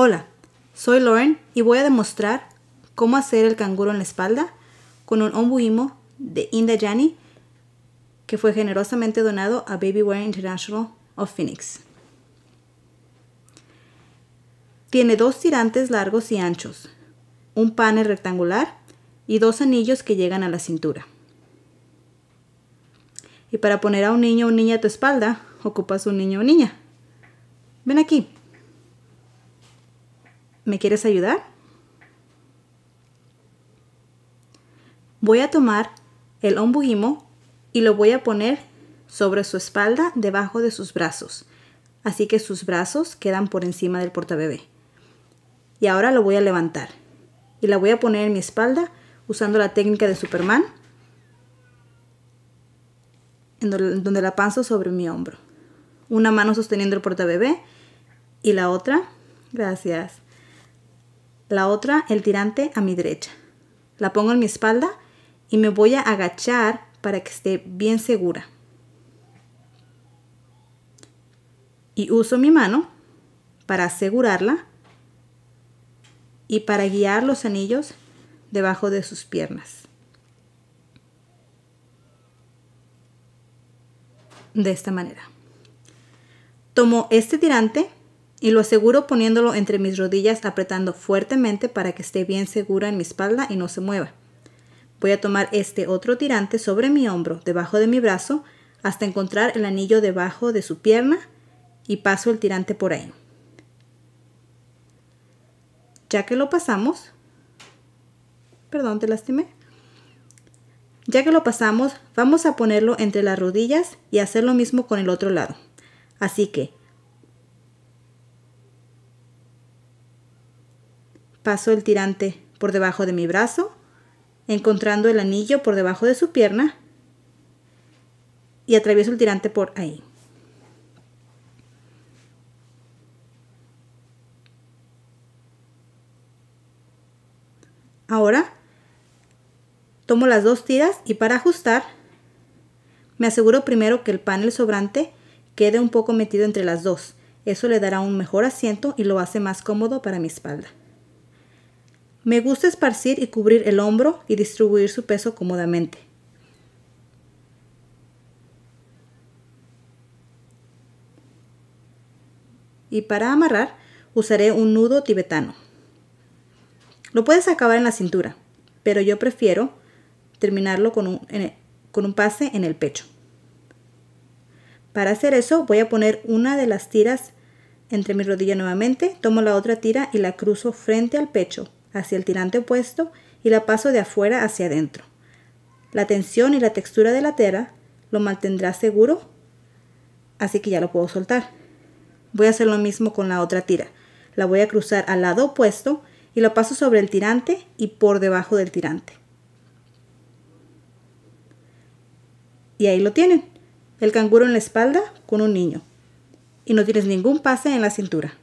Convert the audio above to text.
Hola, soy Lauren y voy a demostrar cómo hacer el canguro en la espalda con un ombuimo de Inda Jani que fue generosamente donado a Baby Wear International of Phoenix. Tiene dos tirantes largos y anchos, un panel rectangular y dos anillos que llegan a la cintura. Y para poner a un niño o niña a tu espalda, ocupas un niño o niña. Ven aquí. ¿Me quieres ayudar? Voy a tomar el ombujimo y lo voy a poner sobre su espalda debajo de sus brazos, así que sus brazos quedan por encima del portabebé. Y ahora lo voy a levantar y la voy a poner en mi espalda usando la técnica de Superman, donde la panzo sobre mi hombro. Una mano sosteniendo el portabebé y la otra, gracias, la otra el tirante a mi derecha. La pongo en mi espalda y me voy a agachar para que esté bien segura. Y uso mi mano para asegurarla y para guiar los anillos debajo de sus piernas. De esta manera. Tomo este tirante y lo aseguro poniéndolo entre mis rodillas apretando fuertemente para que esté bien segura en mi espalda y no se mueva. Voy a tomar este otro tirante sobre mi hombro, debajo de mi brazo, hasta encontrar el anillo debajo de su pierna y paso el tirante por ahí. Ya que lo pasamos, perdón, te lastimé. Ya que lo pasamos, vamos a ponerlo entre las rodillas y hacer lo mismo con el otro lado. Así que Paso el tirante por debajo de mi brazo, encontrando el anillo por debajo de su pierna y atravieso el tirante por ahí. Ahora tomo las dos tiras y para ajustar me aseguro primero que el panel sobrante quede un poco metido entre las dos. Eso le dará un mejor asiento y lo hace más cómodo para mi espalda. Me gusta esparcir y cubrir el hombro y distribuir su peso cómodamente. Y para amarrar usaré un nudo tibetano. Lo puedes acabar en la cintura, pero yo prefiero terminarlo con un, pase en el pecho. Para hacer eso voy a poner una de las tiras entre mi rodilla nuevamente, tomo la otra tira y la cruzo frente al pecho hacia el tirante opuesto y la paso de afuera hacia adentro. La tensión y la textura de la tela lo mantendrá seguro, así que ya lo puedo soltar. Voy a hacer lo mismo con la otra tira. La voy a cruzar al lado opuesto y la paso sobre el tirante y por debajo del tirante. Y ahí lo tienen, el canguro en la espalda con un niño. Y no tienes ningún pase en la cintura.